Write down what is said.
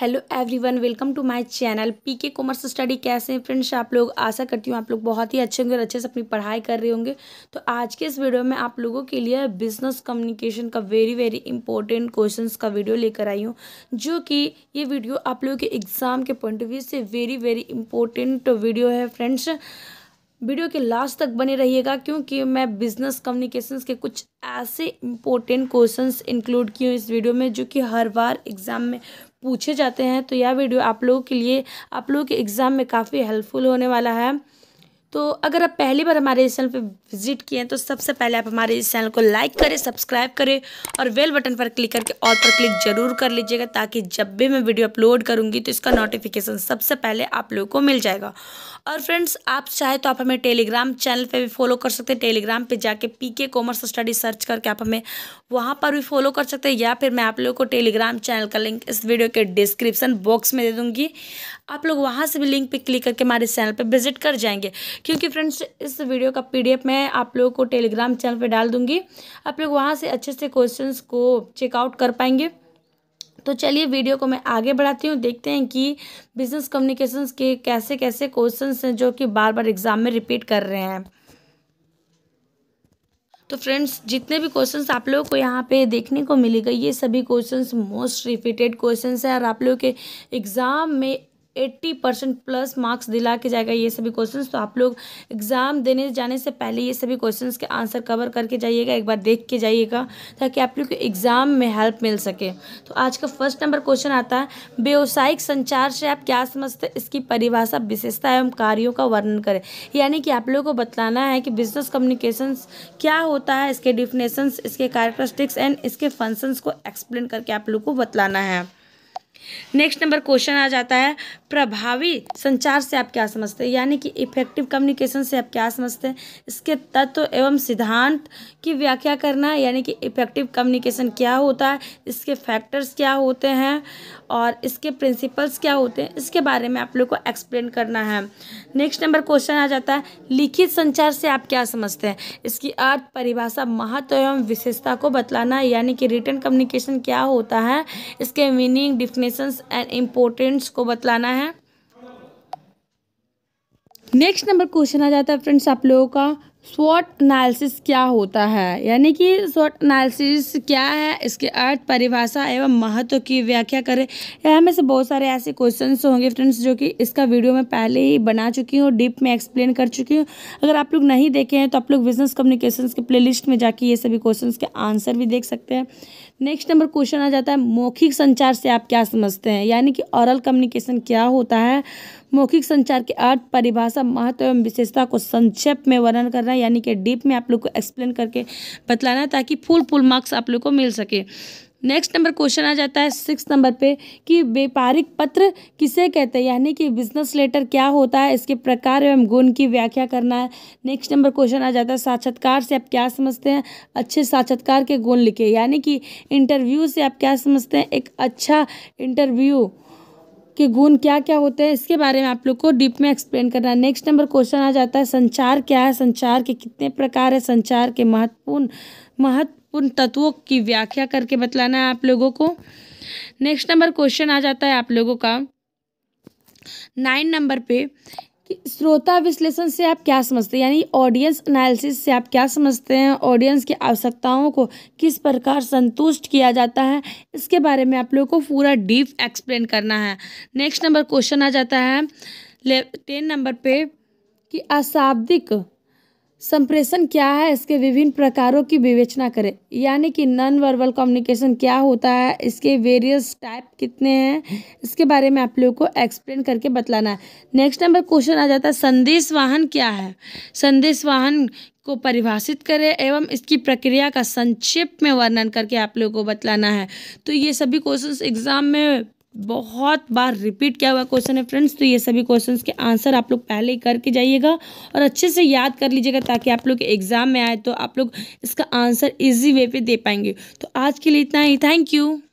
hello everyone welcome to my channel PK commerce study कैसे हैं friends आप लोग आशा करती हूँ आप लोग बहुत ही अच्छे होंगे और अच्छे से अपनी पढ़ाई कर रहे होंगे तो आज के इस वीडियो में आप लोगों के लिए बिजनेस कम्युनिकेशन का वेरी वेरी इंपॉर्टेंट क्वेश्चंस का वीडियो लेकर आई हूँ जो कि ये वीडियो आप लोगों के एग्ज़ाम के पॉइंट ऑफ व्यू से वेरी वेरी इंपॉर्टेंट वीडियो है फ्रेंड्स वीडियो के लास्ट तक बने रहिएगा क्योंकि मैं बिजनेस कम्युनिकेशंस के कुछ ऐसे इंपॉर्टेंट क्वेश्चंस इंक्लूड किए इस वीडियो में जो कि हर बार एग्ज़ाम में पूछे जाते हैं तो यह वीडियो आप लोगों के लिए आप लोगों के एग्ज़ाम में काफ़ी हेल्पफुल होने वाला है तो अगर आप पहली बार हमारे इस चैनल पर विजिट किए हैं तो सबसे पहले आप हमारे इस चैनल को लाइक करें सब्सक्राइब करें और वेल बटन पर क्लिक करके ऑल पर क्लिक जरूर कर लीजिएगा ताकि जब भी मैं वीडियो अपलोड करूँगी तो इसका नोटिफिकेशन सबसे पहले आप लोगों को मिल जाएगा और फ्रेंड्स आप चाहे तो आप हमें टेलीग्राम चैनल पर भी फॉलो कर सकते हैं टेलीग्राम पर जाके पी के कॉमर्स स्टडी सर्च करके आप हमें वहाँ पर भी फॉलो कर सकते हैं या फिर मैं आप लोगों को टेलीग्राम चैनल का लिंक इस वीडियो के डिस्क्रिप्सन बॉक्स में दे दूँगी आप लोग वहाँ से भी लिंक पे क्लिक करके हमारे चैनल पे विजिट कर जाएंगे क्योंकि फ्रेंड्स इस वीडियो का पीडीएफ मैं आप लोगों को टेलीग्राम चैनल पे डाल दूँगी आप लोग वहाँ से अच्छे से क्वेश्चंस को चेकआउट कर पाएंगे तो चलिए वीडियो को मैं आगे बढ़ाती हूँ देखते हैं कि बिजनेस कम्युनिकेशन के कैसे कैसे क्वेश्चन हैं जो कि बार बार एग्ज़ाम में रिपीट कर रहे हैं तो फ्रेंड्स जितने भी क्वेश्चंस आप लोगों को यहाँ पे देखने को मिलेगा ये सभी क्वेश्चंस मोस्ट रिपीटेड क्वेश्चंस हैं और आप लोगों के एग्ज़ाम में एट्टी परसेंट प्लस मार्क्स दिला के जाएगा ये सभी क्वेश्चंस तो आप लोग एग्ज़ाम देने जाने से पहले ये सभी क्वेश्चंस के आंसर कवर करके जाइएगा एक बार देख के जाइएगा ताकि आप लोग को एग्ज़ाम में हेल्प मिल सके तो आज का फर्स्ट नंबर क्वेश्चन आता है व्यवसायिक संचार से आप क्या समझते हैं इसकी परिभाषा विशेषता एवं कार्यों का वर्णन करें यानी कि आप लोगों को बतलाना है कि बिजनेस कम्युनिकेशन क्या होता है इसके डिफिनेशन इसके कैरेक्टरिस्टिक्स एंड इसके फंक्शंस को एक्सप्लेन करके आप लोग को बतलाना है नेक्स्ट नंबर क्वेश्चन आ जाता है प्रभावी संचार से आप क्या समझते हैं यानी कि इफेक्टिव कम्युनिकेशन से आप क्या समझते हैं इसके तत्व एवं सिद्धांत की व्याख्या करना यानी कि इफेक्टिव कम्युनिकेशन क्या होता है इसके फैक्टर्स क्या होते हैं और इसके प्रिंसिपल्स क्या होते हैं इसके बारे में आप लोग को एक्सप्लेन करना है नेक्स्ट नंबर क्वेश्चन आ जाता है लिखित संचार से आप क्या समझते हैं इसकी अर्थ परिभाषा महत्व एवं विशेषता को बतलाना यानी कि रिटर्न कम्युनिकेशन क्या होता है इसके meaning definition definitions and importance को बतलाना है नेक्स्ट नंबर क्वेश्चन आ जाता है फ्रेंड्स आप लोगों का स्वॉट एनालिसिस क्या होता है यानी कि स्वॉट एनालिसिस क्या है इसके अर्थ परिभाषा एवं महत्व की व्याख्या करें या में से बहुत सारे ऐसे क्वेश्चन होंगे फ्रेंड्स जो कि इसका वीडियो मैं पहले ही बना चुकी हूँ डीप में एक्सप्लेन कर चुकी हूँ अगर आप लोग नहीं देखे हैं तो आप लोग बिजनेस कम्युनिकेशन के प्ले में जाके ये सभी क्वेश्चन के आंसर भी देख सकते हैं नेक्स्ट नंबर क्वेश्चन आ जाता है मौखिक संचार से आप क्या समझते हैं यानी कि ऑरल कम्युनिकेशन क्या होता है मौखिक संचार के अर्थ परिभाषा महत्व एवं विशेषता को संक्षेप में वर्णन करना है यानी कि डीप में आप लोग को एक्सप्लेन करके बतलाना ताकि फुल फुल मार्क्स आप लोग को मिल सके नेक्स्ट नंबर क्वेश्चन आ जाता है सिक्स नंबर पे कि व्यापारिक पत्र किसे कहते हैं यानी कि बिजनेस लेटर क्या होता है इसके प्रकार एवं गुण की व्याख्या करना है नेक्स्ट नंबर क्वेश्चन आ जाता है साक्षात्कार से आप क्या समझते हैं अच्छे साक्षात्कार के गुण लिखे यानी कि इंटरव्यू से आप क्या समझते हैं एक अच्छा इंटरव्यू के गुण क्या क्या होते हैं इसके बारे में आप लोग को डीप में एक्सप्लेन करना है नेक्स्ट नंबर क्वेश्चन आ जाता है संचार क्या है संचार के कितने प्रकार है संचार के महत्वपूर्ण महत्व उन तत्वों की व्याख्या करके बतलाना है आप लोगों को नेक्स्ट नंबर क्वेश्चन आ जाता है आप लोगों का नाइन नंबर पे श्रोता विश्लेषण से आप क्या समझते हैं यानी ऑडियंस एनालिसिस से आप क्या समझते हैं ऑडियंस की आवश्यकताओं को किस प्रकार संतुष्ट किया जाता है इसके बारे में आप लोगों को पूरा डीप एक्सप्लेन करना है नेक्स्ट नंबर क्वेश्चन आ जाता है टेन नंबर पे कि अशाब्दिक संप्रेषण क्या है इसके विभिन्न प्रकारों की विवेचना करें यानी कि नॉन वर्बल कम्युनिकेशन क्या होता है इसके वेरियस टाइप कितने हैं इसके बारे में आप लोगों को एक्सप्लेन करके बतलाना है नेक्स्ट नंबर क्वेश्चन आ जाता है संदेश वाहन क्या है संदेश वाहन को परिभाषित करें एवं इसकी प्रक्रिया का संक्षिप्त में वर्णन करके आप लोगों को बतलाना है तो ये सभी क्वेश्चन एग्ज़ाम में बहुत बार रिपीट किया हुआ क्वेश्चन है फ्रेंड्स तो ये सभी क्वेश्चंस के आंसर आप लोग पहले ही करके जाइएगा और अच्छे से याद कर लीजिएगा ताकि आप लोग एग्ज़ाम में आए तो आप लोग इसका आंसर इजी वे पे दे पाएंगे तो आज के लिए इतना ही थैंक यू